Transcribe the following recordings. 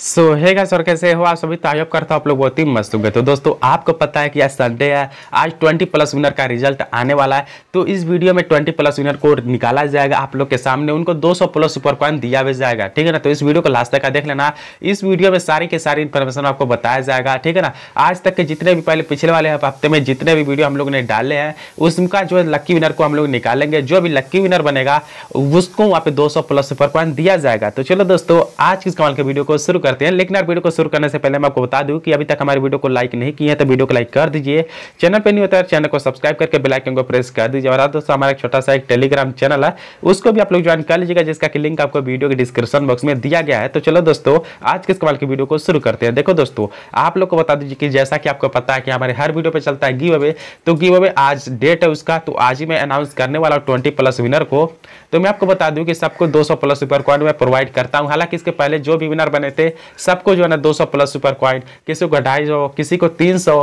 सो है guys sir कैसे हो आप सभी तायब तो करता हूँ आप लोग बहुत ही मस्त हुए तो दोस्तों आपको पता है कि आज संडे है आज 20 प्लस विनर का रिजल्ट आने वाला है तो इस वीडियो में 20 प्लस विनर को निकाला जाएगा आप लोग के सामने उनको 200 प्लस सुपर कॉइन दिया भी जाएगा ठीक है ना तो इस वीडियो को लास्ट तक देख लेना इस वीडियो में सारी के सारी इन्फॉर्मेशन आपको बताया जाएगा ठीक है ना आज तक के जितने भी पहले पिछले वाले हफ्ते में जितने भी वीडियो हम लोग ने डाले हैं उसका जो लक्की विनर को हम लोग निकालेंगे जो भी लक्की विनर बनेगा उसको वहाँ पे दो प्लस सुपर कॉइन दिया जाएगा तो चलो दोस्तों आज किस कमाल के वीडियो को शुरू शुरू करते हैं लेकिन यार वीडियो को शुरू करने से पहले मैं आपको बता दूं कि अभी तक हमारे वीडियो को लाइक नहीं किए हैं तो वीडियो को लाइक कर दीजिए चैनल पर नहीं होता है चैनल को सब्सक्राइब करके बेलाइकन को प्रेस कर दीजिए और दोस्तों हमारा एक छोटा सा एक टेलीग्राम चैनल है उसको भी आप लोग ज्वाइन कर लीजिएगा जिसका कि लिंक आपको वीडियो के डिस्क्रिप्शन बॉक्स में दिया गया है तो चलो दोस्तों आज के कमाल की वीडियो को शुरू करते हैं देखो दोस्तों आप लोग को बता दीजिए कि जैसा कि आपको पता है कि हमारे हर वीडियो पर चलता है गिव अवे तो गिव अवे आज डेट है उसका तो आज ही मैं अनाउंस करने वाला हूँ ट्वेंटी प्लस विनर को तो मैं आपको बता दूं कि सबको 200 प्लस सुपर कॉइन में प्रोवाइड करता हूं हालांकि इसके पहले जो भी विनर बने थे सबको जो है ना 200 प्लस सुपर क्वाइंट किसी को ढाई किसी को 300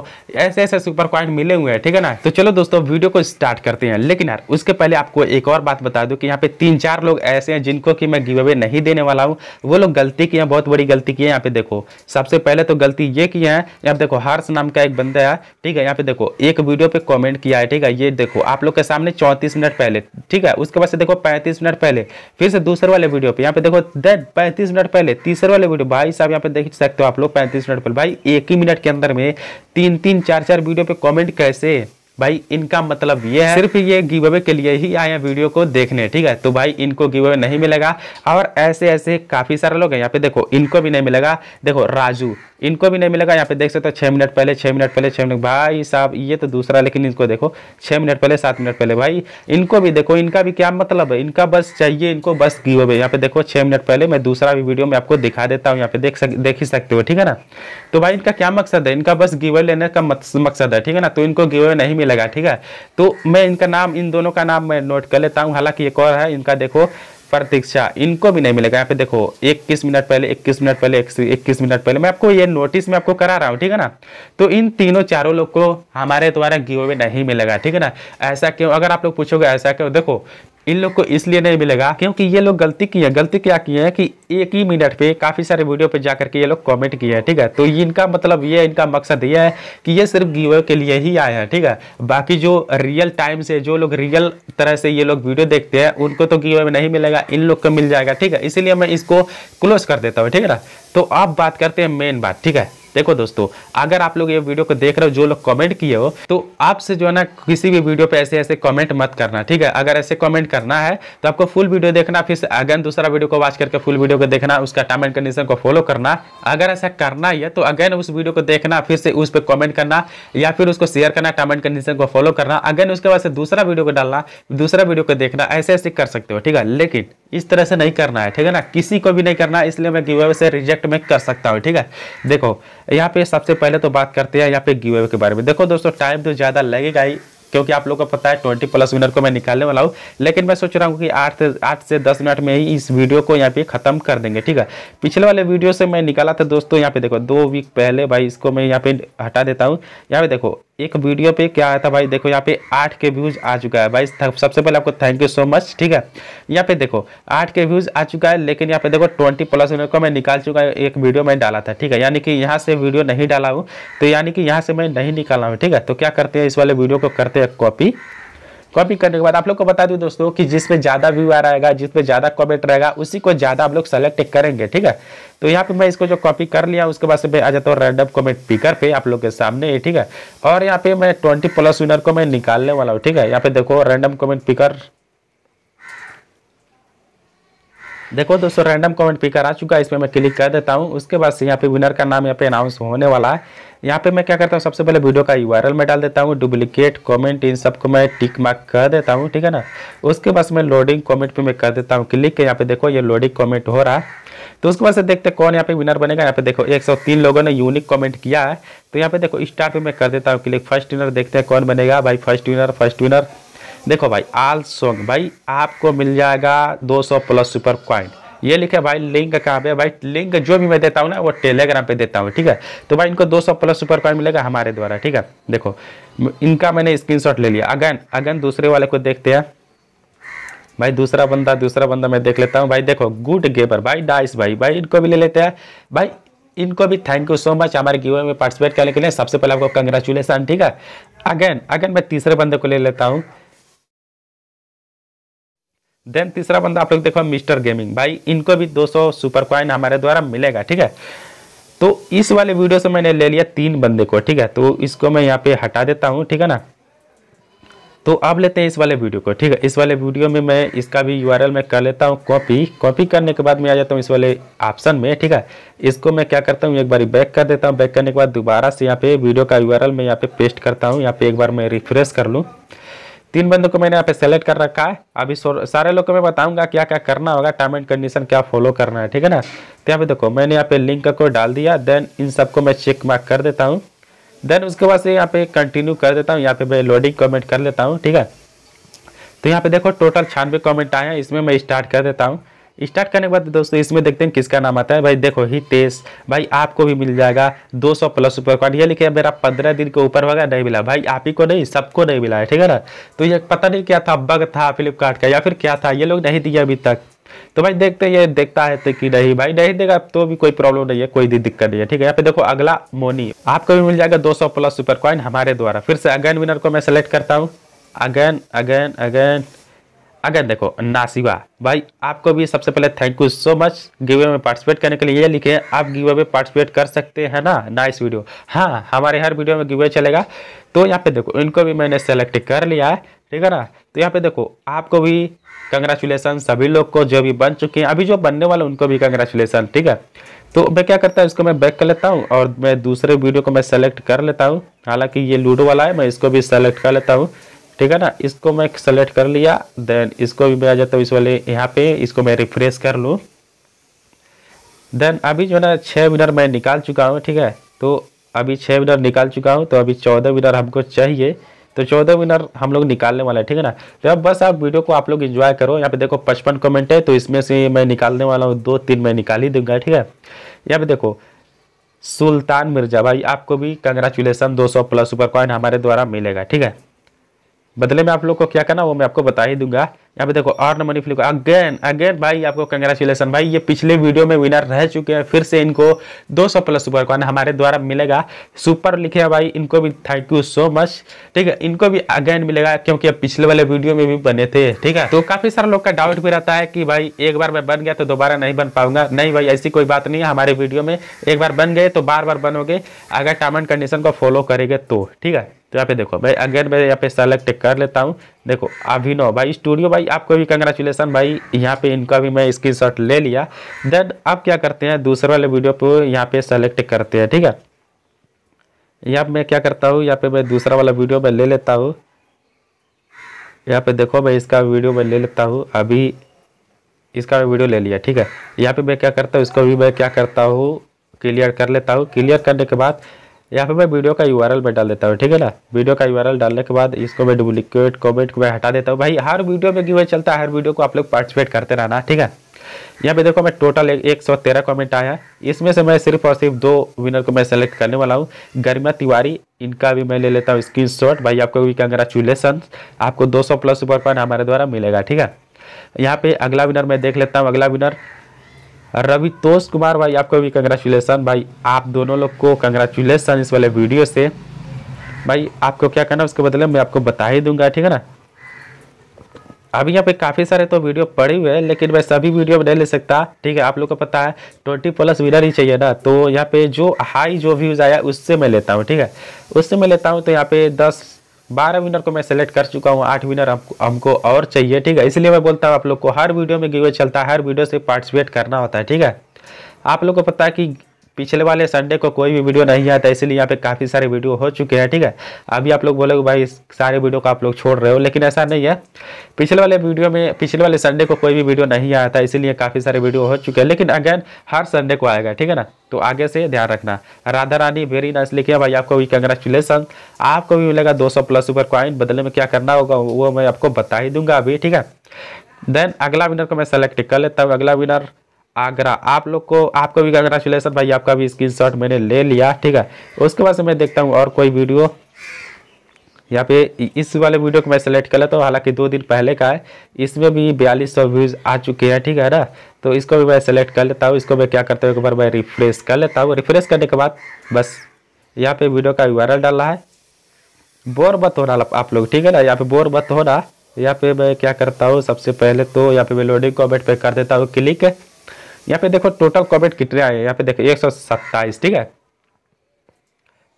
ऐसे ऐसे सुपर क्वाइंट मिले हुए हैं ठीक है ना तो चलो दोस्तों वीडियो को स्टार्ट करते हैं लेकिन यार उसके पहले आपको एक और बात बता दूँ कि यहाँ पे तीन चार लोग ऐसे हैं जिनको कि मैं गिव अवे नहीं देने वाला हूँ वो लोग गलती किए हैं बहुत बड़ी गलती की है यहाँ पे देखो सबसे पहले तो गलती ये किए हैं यहाँ देखो हर्ष नाम का एक बंदा है ठीक है यहाँ पे देखो एक वीडियो पर कॉमेंट किया है ठीक है ये देखो आप लोग के सामने चौंतीस मिनट पहले ठीक है उसके बाद से देखो पैंतीस मिनट पहले फिर से दूसरे वाले वीडियो पे यहाँ पे देखो पैंतीस मिनट पहले तीसरे वाले वीडियो भाई साहब यहाँ पे देख सकते हो आप लोग पैंतीस मिनट पर भाई एक ही मिनट के अंदर में तीन तीन चार चार वीडियो पे कमेंट कैसे भाई इनका मतलब ये है सिर्फ ये गिव अवे के लिए ही आए हैं वीडियो को देखने ठीक है तो भाई इनको गिव अवे नहीं मिलेगा और ऐसे ऐसे काफ़ी सारे लोग हैं यहाँ पे देखो इनको भी नहीं मिलेगा देखो राजू इनको भी नहीं मिलेगा यहाँ पे देख सकते हो छः मिनट पहले छः मिनट पहले छः मिनट भाई साहब ये तो दूसरा लेकिन इनको देखो छः मिनट पहले सात मिनट पहले भाई इनको भी देखो इनका भी क्या मतलब है इनका बस चाहिए इनको बस गिव अवे यहाँ पे देखो छः मिनट पहले मैं दूसरा भी वीडियो में आपको दिखा देता हूँ यहाँ पे देख सक देख ही सकते हो ठीक है ना तो भाई इनका क्या मकसद है इनका बस गिवे लेने का मकसद है ठीक है ना तो इनको गिवे नहीं लगा ठीक है तो मैं इनका नाम इन दोनों का नाम मैं नोट कर लेता हूँ हालांकि एक और है इनका देखो प्रतीक्षा इनको भी नहीं मिलेगा यहाँ पे देखो इक्कीस मिनट पहले इक्कीस मिनट पहले इक्कीस मिनट पहले मैं आपको ये नोटिस मैं आपको करा रहा हूँ ठीक है ना तो इन तीनों चारों लोग को हमारे द्वारा गिवे नहीं मिलेगा ठीक है ना ऐसा क्यों अगर आप लोग पूछोगे ऐसा क्यों देखो इन लोग को इसलिए नहीं मिलेगा क्योंकि ये लोग गलती की है गलती क्या की है कि एक ही मिनट पे काफ़ी सारे वीडियो पे जाकर के ये लोग कमेंट किए हैं ठीक है तो इनका मतलब ये इनका मकसद ये है कि ये सिर्फ गिवे के लिए ही आए हैं ठीक है बाकी जो रियल टाइम से जो लोग रियल तरह से ये लोग वीडियो देखते हैं उनको तो गिवे में नहीं मिलेगा इन लोग को मिल जाएगा ठीक है इसीलिए मैं इसको क्लोज कर देता हूँ ठीक है ना तो आप बात करते हैं मेन बात ठीक है देखो दोस्तों अगर आप लोग ये वीडियो को देख रहे हो जो लोग कमेंट किए हो तो आपसे जो है ना किसी भी वीडियो पे ऐसे ऐसे कमेंट मत करना ठीक है अगर ऐसे कमेंट करना है तो आपको फुल वीडियो देखना फिर अगेन दूसरा वीडियो को वॉच करके फुल वीडियो को देखना उसका टर्म एंड कंडीशन को फॉलो करना अगर ऐसा करना ही है तो अगेन उस वीडियो को देखना फिर से उस पर कॉमेंट करना या फिर उसको शेयर करना टर्म एंड कंडीशन को फॉलो करना अगेन उसके बाद से दूसरा वीडियो को डालना दूसरा वीडियो को देखना ऐसे ऐसे कर सकते हो ठीक है लेकिन इस तरह से नहीं करना है ठीक है ना किसी को भी नहीं करना है इसलिए मैं गिव अवे से रिजेक्ट में कर सकता हूँ ठीक है देखो यहाँ पे सबसे पहले तो बात करते हैं यहाँ पे गिव अवे के बारे में देखो दोस्तों टाइम तो ज़्यादा लगेगा ही क्योंकि आप लोग को पता है ट्वेंटी प्लस विनर को मैं निकालने वाला हूँ लेकिन मैं सोच रहा हूँ कि आठ से आठ से दस मिनट में ही इस वीडियो को यहाँ पे खत्म कर देंगे ठीक है पिछले वाले वीडियो से मैं निकाला था दोस्तों यहाँ पे देखो दो वीक पहले भाई इसको मैं यहाँ पे हटा देता हूँ यहाँ पे देखो एक वीडियो पे क्या आया था भाई देखो यहाँ पे आठ के व्यूज आ चुका है भाई सबसे पहले आपको थैंक यू सो मच ठीक है यहाँ पे देखो आठ के व्यूज आ चुका है लेकिन यहाँ पे देखो ट्वेंटी प्लस को मैं निकाल चुका है एक वीडियो मैंने डाला था ठीक है यानी कि यहाँ से वीडियो नहीं डाला हूँ तो यानी कि यहाँ से मैं नहीं निकाला हूँ ठीक है तो क्या करते हैं इस वाले वीडियो को करते हैं कॉपी कॉपी करने के बाद आप लोग को बता दूं दोस्तों कि जिसमें ज़्यादा व्यू आ रहेगा जिसमें ज़्यादा कमेंट रहेगा उसी को ज़्यादा आप लोग सेलेक्ट करेंगे ठीक है तो यहाँ पे मैं इसको जो कॉपी कर लिया उसके बाद से मैं आ जाता हूँ रैंडम कॉमेंट पिकर पे आप लोग के सामने ठीक है और यहाँ पे मैं ट्वेंटी प्लस विनर को मैं निकालने वाला हूँ ठीक है यहाँ पे देखो रैंडम कॉमेंट पिकर देखो दोस्तों रैंडम कमेंट पिकर आ चुका है इसमें मैं क्लिक कर देता हूँ उसके बाद से यहाँ पे विनर का नाम यहाँ पे अनाउंस होने वाला है यहाँ पे मैं क्या करता हूँ सबसे पहले वीडियो का यू में डाल देता हूँ डुप्लीकेट कमेंट इन सबको मैं टिक मार्क कर देता हूँ ठीक है ना उसके बाद मैं लोडिंग कमेंट पे मैं कर देता हूँ क्लिक के यहाँ पे देखो ये लोडिंग कमेंट हो रहा है तो उसके बाद से देखते कौन यहाँ पे विनर बनेगा यहाँ पे देखो एक लोगों ने यूनिक कॉमेंट किया है तो यहाँ पे देखो स्टार्ट पर मैं कर देता हूँ क्लिक फर्स्ट विनर देखते हैं कौन बनेगा भाई फर्स्ट विनर फर्स्ट विनर देखो भाई आल सॉन्ग भाई आपको मिल जाएगा 200 प्लस सुपर पॉइंट ये लिखे भाई लिंक कहाँ पे भाई लिंक जो भी मैं देता हूँ ना वो टेलीग्राम पे देता हूँ ठीक है तो भाई इनको 200 प्लस सुपर कॉइन मिलेगा हमारे द्वारा ठीक है देखो इनका मैंने स्क्रीनशॉट ले लिया अगन अगन दूसरे वाले को देखते हैं भाई दूसरा बंदा दूसरा बंदा मैं देख लेता हूँ भाई देखो गुड गेबर भाई डाइस भाई भाई इनको भी ले लेते हैं भाई इनको भी थैंक यू सो मच हमारे गिवे में पार्टिसिपेट करने के लिए सबसे पहले आपको कंग्रेचुलेसन ठीक है अगेन अगेन मैं तीसरे बंदे को ले लेता हूँ देन तीसरा बंदा आप लोग देखो मिस्टर गेमिंग भाई इनको भी 200 सुपर क्वाइन हमारे द्वारा मिलेगा ठीक है तो इस वाले वीडियो से मैंने ले लिया तीन बंदे को ठीक है तो इसको मैं यहाँ पे हटा देता हूँ ठीक है ना तो आप लेते हैं इस वाले वीडियो को ठीक है इस वाले वीडियो में मैं इसका भी यू में कर लेता हूँ कॉपी कॉपी करने के बाद मैं आ जाता हूँ इस वाले ऑप्शन में ठीक है इसको मैं क्या करता हूँ एक बार बैक कर देता हूँ बैक करने के बाद दोबारा से यहाँ पे वीडियो का यू मैं यहाँ पे पेस्ट करता हूँ यहाँ पे एक बार मैं रिफ्रेश कर लूँ तीन बंदों को मैंने यहाँ पे सेलेक्ट कर रखा है अभी सारे लोग को मैं बताऊंगा क्या क्या करना होगा टर्म एंड कंडीशन क्या फॉलो करना है ठीक है ना तो यहाँ पे देखो मैंने यहाँ पे लिंक को डाल दिया देन इन सबको मैं चेक मार्क कर देता हूँ देन उसके बाद से यहाँ पे कंटिन्यू कर देता हूँ यहाँ पे मैं लोडिंग कमेंट कर लेता हूँ ठीक है तो यहाँ पे देखो टोटल छानवे कॉमेंट आए हैं इसमें मैं स्टार्ट कर देता हूँ स्टार्ट करने के बाद दोस्तों इसमें देखते हैं किसका नाम आता है भाई देखो हितेश भाई आपको भी मिल जाएगा 200 प्लस रुपये कार्ड ये लिखे मेरा पंद्रह दिन के ऊपर होगा नहीं मिला भाई आप ही को नहीं सबको नहीं मिला है ठीक है ना तो ये पता नहीं क्या था बग था फ्लिपकार्ट का या फिर क्या था ये लोग नहीं दिया अभी तक तो भाई देखते ये देखता है तो कि नहीं भाई नहीं देगा तो भी कोई प्रॉब्लम नहीं है कोई दिक्कत नहीं है ठीक है यहाँ पे देखो अगला मोनी आपको भी मिल जाएगा दो प्लस सुपर कॉइन हमारे द्वारा फिर से अगेन विनर को मैं सेलेक्ट करता हूँ अगेन अगेन अगेन अगर देखो नासिबा भाई आपको भी सबसे पहले thank you so much giveaway में पार्टिसिपेट करने के लिए ये लिखे आप गिवे में पार्टिसिपेट कर सकते हैं ना नाइस वीडियो हाँ हमारे हर वीडियो में गिवे चलेगा तो यहाँ पे देखो इनको भी मैंने सेलेक्ट कर लिया है ठीक है ना तो यहाँ पे देखो आपको भी कंग्रेचुलेसन सभी लोग को जो भी बन चुके हैं अभी जो बनने वाले उनको भी कंग्रेचुलेसन ठीक है तो मैं क्या करता हूँ इसको मैं बैक कर लेता हूँ और मैं दूसरे वीडियो को मैं सेलेक्ट कर लेता हूँ हालांकि ये लूडो वाला है मैं इसको भी सेलेक्ट कर लेता हूँ ठीक है ना इसको मैं सेलेक्ट कर लिया देन इसको भी मैं आ जाता हूँ इस वाले यहाँ पे इसको मैं रिफ्रेश कर लूँ देन अभी जो है ना छः विनर मैं निकाल चुका हूँ ठीक है तो अभी छः विनर निकाल चुका हूँ तो अभी चौदह विनर हमको चाहिए तो चौदह विनर हम लोग निकालने वाले हैं ठीक है ना तो अब बस आप वीडियो को आप लोग इन्जॉय करो यहाँ पे देखो पचपन कमेंट है तो इसमें से मैं निकालने वाला हूँ दो तीन मैं निकाल ही दूंगा ठीक है यहाँ पे देखो सुल्तान मिर्जा भाई आपको भी कंग्रेचुलेसन 200 प्लस सुपर कॉइन हमारे द्वारा मिलेगा ठीक है बदले में आप लोग को क्या करना वो मैं आपको बता ही दूंगा यहाँ पे देखो और नंबर लिखो अगेन अगेन भाई आपको कंग्रेचुलेसन भाई ये पिछले वीडियो में विनर रह चुके हैं फिर से इनको 200 प्लस सुपर कॉइन हमारे द्वारा मिलेगा सुपर लिखे भाई इनको भी थैंक यू सो मच ठीक है इनको भी अगेन मिलेगा क्योंकि अब पिछले वाले वीडियो में भी बने थे ठीक है तो काफी सारे लोग का डाउट भी रहता है कि भाई एक बार मैं बन गया तो दोबारा नहीं बन पाऊंगा नहीं भाई ऐसी कोई बात नहीं है हमारे वीडियो में एक बार बन गए तो बार बार बनोगे अगर टर्म एंड कंडीशन को फॉलो करेगे तो ठीक है तो यहाँ पे देखो भाई अगर मैं यहाँ पे सेलेक्ट कर लेता हूँ देखो अभिनव भाई स्टूडियो भाई आपको भी कंग्रेचुलेसन भाई यहाँ पे इनका भी मैं स्क्रीन ले लिया देन आप क्या करते हैं दूसरे वाले वीडियो पर यहाँ पे सेलेक्ट करते हैं ठीक है यहाँ मैं क्या करता हूँ यहाँ पे मैं दूसरा वाला वीडियो मैं ले लेता हूँ यहाँ पे देखो मैं इसका वीडियो मैं ले लेता हूँ अभी इसका मैं वीडियो ले लिया ठीक है यहाँ पे मैं क्या करता हूँ इसको भी मैं क्या करता हूँ क्लियर कर लेता हूँ क्लियर करने के बाद यहाँ पे मैं वीडियो का यू में डाल देता हूँ ठीक है ना वीडियो का यू डालने के बाद इसको मैं डुप्लीकेट कॉमेंट को मैं हटा देता हूँ भाई हर वीडियो में गिवे चलता है हर वीडियो को आप लोग पार्टिसिपेट करते रहना ठीक है यहाँ पे देखो मैं टोटल एक सौ तेरह कॉमेंट आया इसमें से मैं सिर्फ और सिर्फ दो विनर को मैं सेलेक्ट करने वाला हूँ गरिमा तिवारी इनका भी मैं ले लेता हूँ स्क्रीन शॉट भाई आपको भी कंग्रेचुलेसन आपको दो सौ प्लस सुपर पॉइंट हमारे द्वारा मिलेगा ठीक है यहाँ पे अगला विनर मैं देख लेता हूँ अगला विनर रवितोष कुमार भाई आपको भी कंग्रेचुलेसन भाई आप दोनों लोग को कंग्रेचुलेसन इस वाले वीडियो से भाई आपको क्या करना है उसके बदले मैं आपको बता ही दूंगा ठीक है ना अभी यहाँ पे काफ़ी सारे तो वीडियो पड़े हुए हैं लेकिन मैं सभी वीडियो में नहीं ले सकता ठीक है आप लोग को पता है ट्वेंटी प्लस विनर ही चाहिए ना तो यहाँ पे जो हाई जो व्यूज़ आया उससे मैं लेता हूँ ठीक है उससे मैं लेता हूँ तो यहाँ पे दस बारह विनर को मैं सेलेक्ट कर चुका हूँ आठ विनर हम हमको और चाहिए ठीक है इसलिए मैं बोलता हूँ आप लोग को हर वीडियो में गिवे चलता है हर वीडियो से पार्टिसिपेट करना होता है ठीक है आप लोग को पता है कि पिछले वाले संडे को कोई भी वीडियो नहीं आता इसलिए यहाँ पे काफ़ी सारे वीडियो हो चुके हैं ठीक है अभी आप लोग बोलोगे भाई सारे वीडियो को आप लोग छोड़ रहे हो लेकिन ऐसा नहीं है पिछले वाले वीडियो में पिछले वाले संडे को कोई भी वीडियो नहीं आया था इसीलिए काफ़ी सारे वीडियो हो चुके हैं लेकिन अगेन हर संडे को आएगा ठीक है ना तो आगे से ध्यान रखना राधा रानी वेरी नाइस लिखिए भाई आपको भी कंग्रेचुलेसन आपको भी मिलेगा दो प्लस ऊपर क्वाइन बदले में क्या करना होगा वो मैं आपको बता ही दूंगा अभी ठीक है देन अगला विनर को मैं सेलेक्ट कर लेता हूँ अगला विनर आगरा आप लोग को आपको भी कंग्रेचुलेसन भाई आपका भी स्क्रीनशॉट मैंने ले लिया ठीक है उसके बाद से मैं देखता हूँ और कोई वीडियो यहाँ पे इस वाले वीडियो को मैं सेलेक्ट कर लेता हूँ हालांकि दो दिन पहले का है इसमें भी बयालीस सौ व्यूज़ आ चुके हैं ठीक है ना तो इसको भी मैं सेलेक्ट कर लेता हूँ इसको मैं क्या करता हूँ एक बार मैं रिफ्रेश कर लेता हूँ रिफ्रेश करने के बाद बस यहाँ पे वीडियो का यू रहा है बोर मत होना आप लोग ठीक है ना यहाँ पे बोर मत होना यहाँ पे मैं क्या करता हूँ सबसे पहले तो यहाँ पे मैं लोडिंग कॉमेंट पे कर देता हूँ क्लिक यहाँ पे देखो टोटल कॉमेंट कितने आए हैं यहाँ पे देखो एक सौ सत्ताईस ठीक है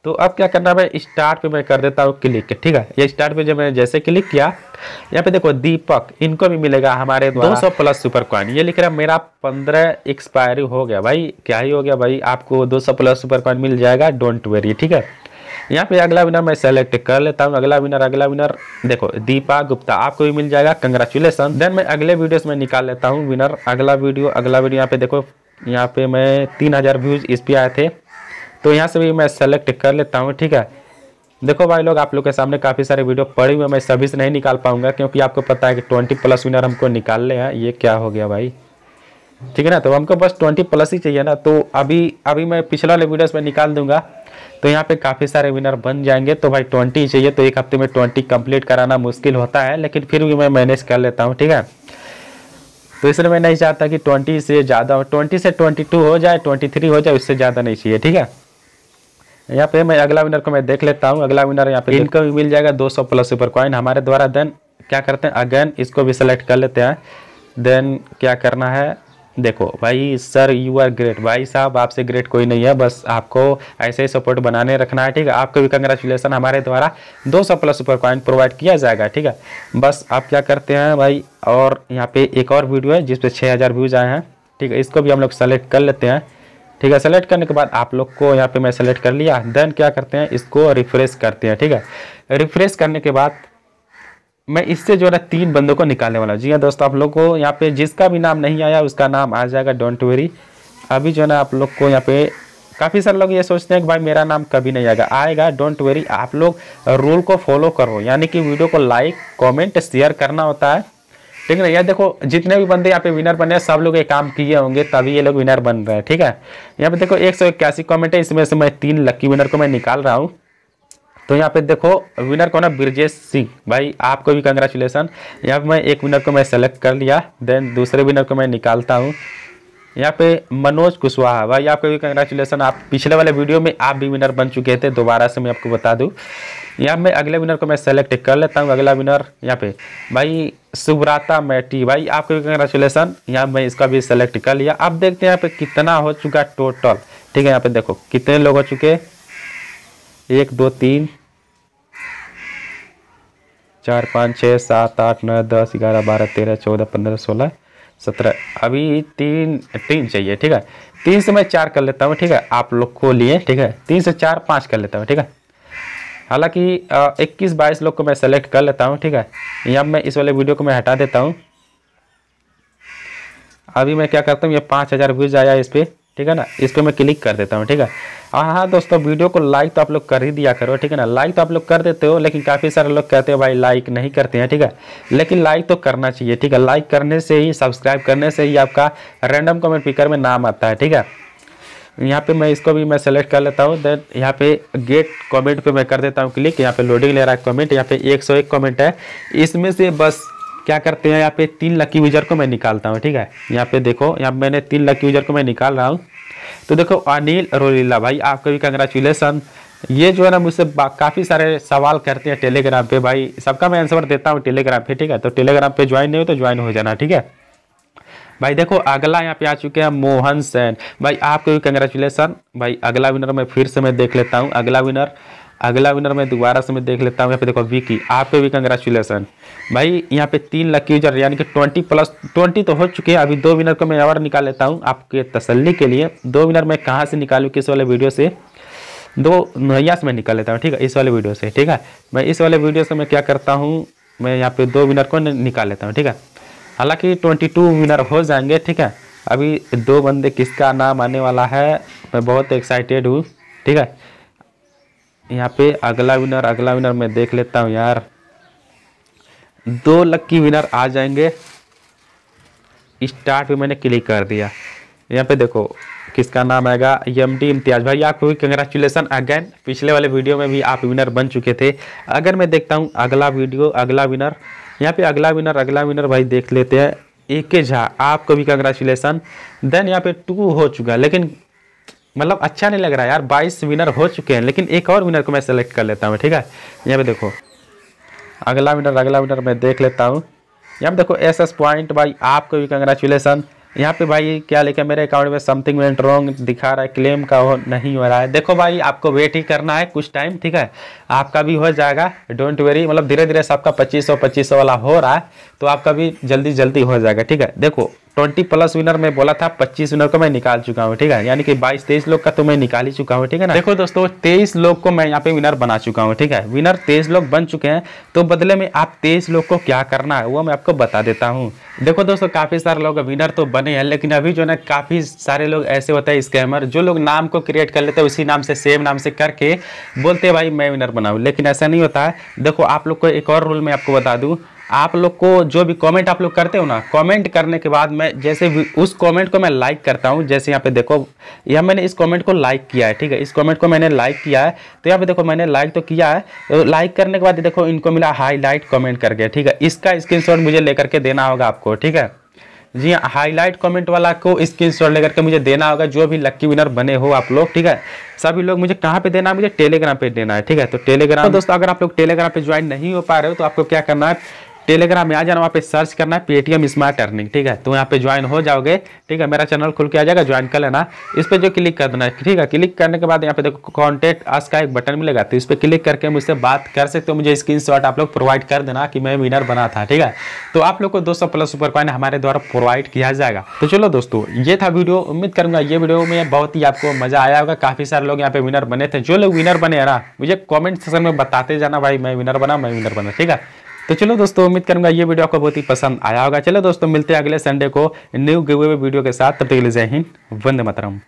तो अब क्या करना है स्टार्ट पे मैं कर देता हूँ क्लिक ठीक है ये स्टार्ट पे जब मैंने जैसे क्लिक किया यहाँ पे देखो दीपक इनको भी मिलेगा हमारे 200 प्लस सुपर कॉइन ये लिख रहा है मेरा 15 एक्सपायरी हो गया भाई क्या ही हो गया भाई आपको 200 प्लस सुपर कॉइन मिल जाएगा डोंट वेरी ठीक है यहाँ पे अगला विनर मैं सेलेक्ट कर लेता हूँ अगला विनर अगला विनर देखो दीपा गुप्ता आपको भी मिल जाएगा कंग्रेचुलेसन देन मैं अगले वीडियोस में निकाल लेता हूँ विनर अगला वीडियो अगला वीडियो यहाँ पे देखो यहाँ पे मैं तीन हज़ार व्यूज़ इस पे आए थे तो यहाँ से भी मैं सेलेक्ट कर लेता हूँ ठीक है देखो भाई लोग आप लोग के सामने काफ़ी सारे वीडियो पड़े हुए मैं सभी से नहीं निकाल पाऊंगा क्योंकि आपको पता है कि ट्वेंटी प्लस विनर हमको निकालने हैं ये क्या हो गया भाई ठीक है ना तो हमको बस ट्वेंटी प्लस ही चाहिए ना तो अभी अभी मैं पिछला वाले वीडियोस में निकाल दूंगा तो यहाँ पे काफ़ी सारे विनर बन जाएंगे तो भाई ट्वेंटी चाहिए तो एक हफ्ते में ट्वेंटी कंप्लीट कराना मुश्किल होता है लेकिन फिर भी मैं मैनेज कर लेता हूँ ठीक है तो इसलिए मैं नहीं चाहता कि ट्वेंटी से ज़्यादा हो ट्वेंटी से ट्वेंटी टू हो जाए ट्वेंटी थ्री हो जाए उससे ज़्यादा नहीं चाहिए ठीक है यहाँ पे मैं अगला विनर को मैं देख लेता हूँ अगला विनर यहाँ पे इनको भी मिल जाएगा 200 प्लस सुपर कॉइन हमारे द्वारा देन क्या करते हैं अगेन इसको भी सेलेक्ट कर लेते हैं देन क्या करना है देखो भाई सर यू आर ग्रेट भाई साहब आपसे ग्रेट कोई नहीं है बस आपको ऐसे ही सपोर्ट बनाने रखना है ठीक है आपको भी कंग्रेचुलेसन हमारे द्वारा 200 प्लस सुपर पॉइंट प्रोवाइड किया जाएगा ठीक है बस आप क्या करते हैं भाई और यहाँ पे एक और वीडियो है जिसपे छः 6000 व्यूज आए हैं ठीक है इसको भी हम लोग सेलेक्ट कर लेते हैं ठीक है सेलेक्ट करने के बाद आप लोग को यहाँ पर मैं सेलेक्ट कर लिया देन क्या करते हैं इसको रिफ्रेश करते हैं ठीक है रिफ्रेश करने के बाद मैं इससे जो है ना तीन बंदों को निकालने वाला हूँ जी हाँ दोस्तों आप लोग को यहाँ पे जिसका भी नाम नहीं आया उसका नाम आ जाएगा डोंट वेरी अभी जो है ना आप लोग को यहाँ पे काफ़ी सारे लोग ये सोचते हैं कि भाई मेरा नाम कभी नहीं आएगा आएगा डोंट वेरी आप लोग रूल को फॉलो करो यानी कि वीडियो को लाइक कॉमेंट शेयर करना होता है ठीक है ना यह देखो जितने भी बंदे यहाँ पे विनर बने हैं सब लोग ये काम किए होंगे तभी ये लोग विनर बन रहे हैं ठीक है यहाँ पे देखो एक सौ इक्यासी कॉमेंट है इसमें से मैं तीन लक्की विनर को मैं निकाल रहा हूँ तो यहाँ पे देखो विनर कौन है ब्रजेश सिंह भाई आपको भी कंग्रेचुलेसन यहाँ पे मैं एक विनर को मैं सेलेक्ट कर लिया देन दूसरे विनर को मैं निकालता हूँ यहाँ पे मनोज कुशवाहा भाई आपको भी कंग्रेचुलेसन आप पिछले वाले वीडियो में आप भी विनर बन चुके थे दोबारा से मैं आपको बता दूँ यहाँ मैं अगले विनर को मैं सेलेक्ट कर लेता हूँ अगला विनर यहाँ पे भाई सुब्राता मैटी भाई आपको भी कंग्रेचुलेसन यहाँ मैं इसका भी सेलेक्ट कर लिया आप देखते हैं यहाँ पे कितना हो चुका टोटल ठीक है यहाँ पे देखो कितने लोग हो चुके एक दो तीन चार पाँच छः सात आठ नौ दस ग्यारह बारह तेरह चौदह पंद्रह सोलह सत्रह अभी तीन तीन चाहिए ठीक है तीन से मैं चार कर लेता हूँ ठीक है आप लोग को लिए ठीक है तीन से चार पाँच कर लेता हूँ ठीक है हालांकि इक्कीस बाईस लोग को मैं सेलेक्ट कर लेता हूँ ठीक है या मैं इस वाले वीडियो को मैं हटा देता हूँ अभी मैं क्या करता हूँ ये पाँच हज़ार व्यूज आया इस पर ठीक है ना इस पर मैं क्लिक कर देता हूँ ठीक है हाँ हाँ दोस्तों वीडियो को लाइक तो आप लोग कर ही दिया करो ठीक है ना लाइक तो आप लोग कर देते हो लेकिन काफ़ी सारे लोग कहते हो भाई लाइक नहीं करते हैं ठीक है लेकिन लाइक तो करना चाहिए ठीक है लाइक करने से ही सब्सक्राइब करने से ही आपका रैंडम कमेंट पिकर में नाम आता है ठीक है यहाँ पे मैं इसको भी मैं सेलेक्ट कर लेता हूँ देन यहाँ पे गेट कमेंट पे मैं कर देता हूँ क्लिक यहाँ पे लोडिंग ले रहा है कमेंट यहाँ पे 101 कमेंट है इसमें से बस क्या करते हैं यहाँ पे तीन लकी यूजर को मैं निकालता हूँ ठीक है यहाँ पे देखो यहाँ मैंने तीन लकी यूजर को मैं निकाल रहा हूँ तो देखो अनिल रोलीला भाई आपका भी कंग्रेचुलेसन ये जो है ना मुझसे काफ़ी सारे सवाल करते हैं टेलीग्राम पे भाई सबका मैं आंसर देता हूँ टेलीग्राम पे ठीक है तो टेलीग्राम पे ज्वाइन नहीं हो तो ज्वाइन हो जाना ठीक है भाई देखो अगला यहाँ पे आ चुके हैं मोहन सेन भाई आपको भी कंग्रेचुलेसन भाई अगला विनर मैं फिर से मैं देख लेता हूँ अगला विनर अगला विनर मैं दोबारा से मैं देख लेता हूँ यहाँ पे देखो विकी आपको भी कंग्रेचुलेसन भाई यहाँ पे तीन लाख यूजर यानी कि ट्वेंटी प्लस ट्वेंटी तो हो चुके हैं अभी दो विनर को मैं और निकाल लेता हूँ आपके तसल्ली के लिए दो विनर मैं कहाँ से निकालूँ किस वाले वीडियो से दो नोया से मैं निकाल लेता हूँ ठीक है इस वाले वीडियो से ठीक है मैं इस वाले वीडियो से मैं क्या करता हूँ मैं यहाँ पे दो विनर को निकाल लेता हूँ ठीक है हालांकि ट्वेंटी टू विनर हो जाएंगे ठीक है अभी दो बंदे किसका नाम आने वाला है मैं बहुत एक्साइटेड हूँ ठीक है यहाँ पे अगला विनर अगला विनर मैं देख लेता हूँ यार दो लक्की विनर आ जाएंगे स्टार्ट भी मैंने क्लिक कर दिया यहाँ पे देखो किसका नाम आएगा एम डी इम्तियाज भाई आपको भी कंग्रेचुलेसन अगेन पिछले वाले वीडियो में भी आप विनर बन चुके थे अगर मैं देखता हूँ अगला वीडियो अगला विनर यहाँ पे अगला विनर अगला विनर भाई देख लेते हैं ए के झा आपको भी कंग्रेचुलेसन देन यहाँ पे टू हो चुका है लेकिन मतलब अच्छा नहीं लग रहा यार बाईस विनर हो चुके हैं लेकिन एक और विनर को मैं सेलेक्ट कर लेता हूँ ठीक है यहाँ पे देखो अगला विनर अगला विनर मैं देख लेता हूँ यहाँ पर देखो एस एस पॉइंट भाई आपको भी कंग्रेचुलेसन यहाँ पे भाई क्या लिखा मेरे अकाउंट में समथिंग वेंट रॉन्ग दिखा रहा है क्लेम का वो नहीं हो रहा है देखो भाई आपको वेट ही करना है कुछ टाइम ठीक है आपका भी हो जाएगा डोंट वेरी मतलब धीरे धीरे से आपका पच्चीस सौ पच्चीस सौ वाला हो रहा है तो आपका भी जल्दी जल्दी हो जाएगा ठीक है देखो ट्वेंटी प्लस विनर में बोला था पच्चीस विनर को मैं निकाल चुका हूँ ठीक है यानी कि बाईस तेईस लोग का तो मैं निकाल ही चुका हूँ ठीक है ना देखो दोस्तों तेईस लोग को मैं यहाँ पे विनर बना चुका हूँ ठीक है विनर तेईस लोग बन चुके हैं तो बदले में आप तेईस लोग को क्या करना है वो मैं आपको बता देता हूँ देखो दोस्तों काफ़ी सारे लोग विनर तो बने हैं लेकिन अभी जो है काफ़ी सारे लोग ऐसे होते हैं स्कैमर जो लोग नाम को क्रिएट कर लेते हैं उसी नाम से सेम नाम से करके बोलते भाई मैं विनर बनाऊँ लेकिन ऐसा नहीं होता है देखो आप लोग को एक और रूल मैं आपको बता दूँ आप लोग को जो भी कमेंट आप लोग करते हो ना कमेंट करने के बाद मैं जैसे उस कमेंट को मैं लाइक करता हूँ जैसे यहाँ पे देखो यह मैंने इस कमेंट को लाइक किया है ठीक है इस कमेंट को मैंने लाइक किया है तो यहाँ पे देखो मैंने लाइक तो किया है तो लाइक करने के बाद देखो इनको मिला हाईलाइट कमेंट करके ठीक है इसका स्क्रीन मुझे लेकर के देना होगा आपको ठीक है जी हाँ हाईलाइट कमेंट वाला को स्क्रीन शॉट लेकर के मुझे देना होगा जो भी लक्की विनर बने हो आप लोग ठीक है सभी लोग मुझे कहाँ पे देना है मुझे टेलीग्राम पे देना है ठीक है तो टेलीग्राम तो दोस्तों अगर आप लोग टेलीग्राम पे ज्वाइन नहीं हो पा रहे हो तो आपको क्या करना है टेलीग्राम में आ जाना वहाँ पे सर्च करना है पेटीएम स्मार्ट अर्निंग ठीक है तो यहाँ पे ज्वाइन हो जाओगे ठीक है मेरा चैनल खुल के आ जाएगा ज्वाइन कर लेना इस पर जो क्लिक कर देना है ठीक है क्लिक करने के बाद यहाँ पे देखो कॉन्टेक्ट आज का एक बटन मिलेगा तो इस पर क्लिक करके मुझसे बात कर सकते हो मुझे स्क्रीन आप लोग प्रोवाइड कर देना कि मैं विनर बना था ठीक है तो आप लोग को दो प्लस सुपर कॉइन हमारे द्वारा प्रोवाइड किया जाएगा तो चलो दोस्तों ये था वीडियो उम्मीद करूंगा ये वीडियो में बहुत ही आपको मजा आया होगा काफ़ी सारे लोग यहाँ पे विनर बने थे जो लोग विनर बने ना मुझे कॉमेंट सेक्शन में बताते जाना भाई मैं विनर बना मैं विनर बना ठीक है तो चलो दोस्तों उम्मीद करूंगा ये वीडियो आपको बहुत ही पसंद आया होगा चलो दोस्तों मिलते हैं अगले संडे को न्यू गिवे वीडियो के साथ तब तक के लिए जय हिंद वंदे मातरम